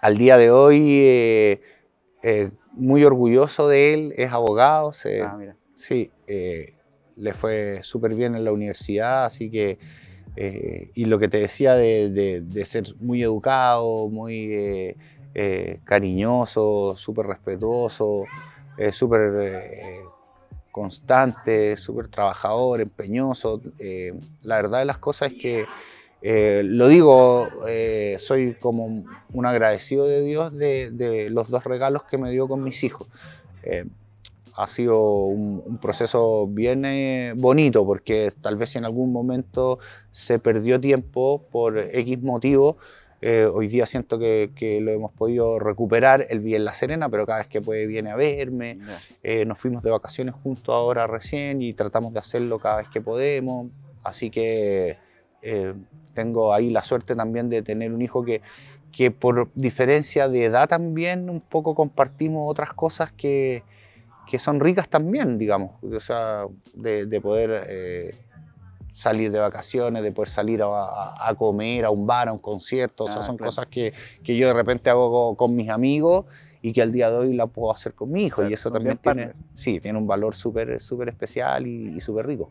al día de hoy, eh, eh, muy orgulloso de él, es abogado. Ah, sí, eh, le fue súper bien en la universidad, así que... y lo que te decía de, ser muy educado, muy cariñoso, súper respetuoso, súper constante, súper trabajador, empeñoso. la verdad de las cosas es que eh, lo digo, eh, soy como un agradecido de Dios de, los dos regalos que me dio con mis hijos. Eh, ha sido un, proceso bien bonito porque tal vez en algún momento se perdió tiempo por X motivo. hoy día siento que, lo hemos podido recuperar. el bien en La Serena, pero cada vez que puede viene a verme. nos fuimos de vacaciones juntos ahora recién y tratamos de hacerlo cada vez que podemos. Así que tengo ahí la suerte también de tener un hijo que, que por diferencia de edad también un poco compartimos otras cosas que, que son ricas también, digamos, o sea, de, poder eh, salir de vacaciones, de poder salir a, comer, a un bar, a un concierto, o sea, ah, son cosas que, que, yo de repente hago con mis amigos y que al día de hoy la puedo hacer con mi hijo, y eso también tiene, sí, tiene un valor súper super especial y, y súper rico.